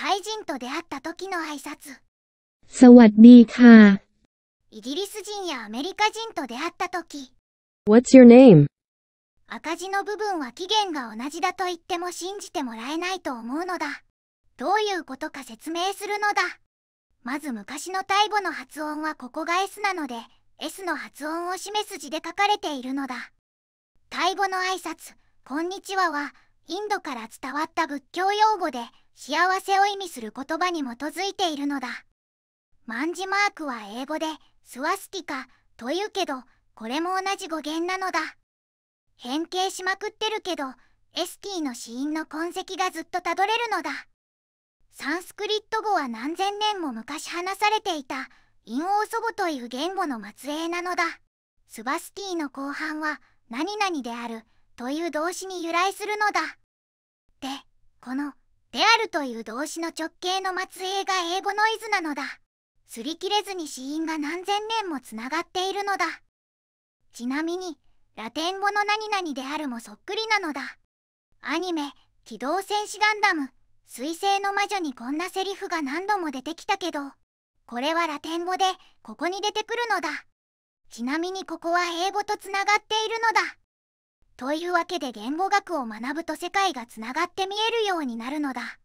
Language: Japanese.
タイ人と出会った時の挨拶。สวัสดีค่ะ。イギリス人やアメリカ人と出会った時。What's your name? 赤字の部分は期限が同じだと言っても信じてもらえないと思うのだ。どういうことか説明するのだ。まず昔のタイ語の発音はここが S なので、S の発音を示す字で書かれているのだ。タイ語の挨拶、こんにちはは、インドから伝わった仏教用語で、幸せを意味する言葉に基づいているのだ万字マークは英語でスワスティカというけどこれも同じ語源なのだ変形しまくってるけどエスティの死因の痕跡がずっとたどれるのだサンスクリット語は何千年も昔話されていた陰王祖母という言語の末裔なのだスバスティの後半は「何々である」という動詞に由来するのだ。でこの「であるという動詞の直径の末裔が英語ノイズなのだ。擦り切れずに死因が何千年もつながっているのだ。ちなみに、ラテン語の何々であるもそっくりなのだ。アニメ、機動戦士ガンダム、水星の魔女にこんなセリフが何度も出てきたけど、これはラテン語で、ここに出てくるのだ。ちなみにここは英語とつながっているのだ。というわけで言語学を学ぶと世界がつながって見えるようになるのだ。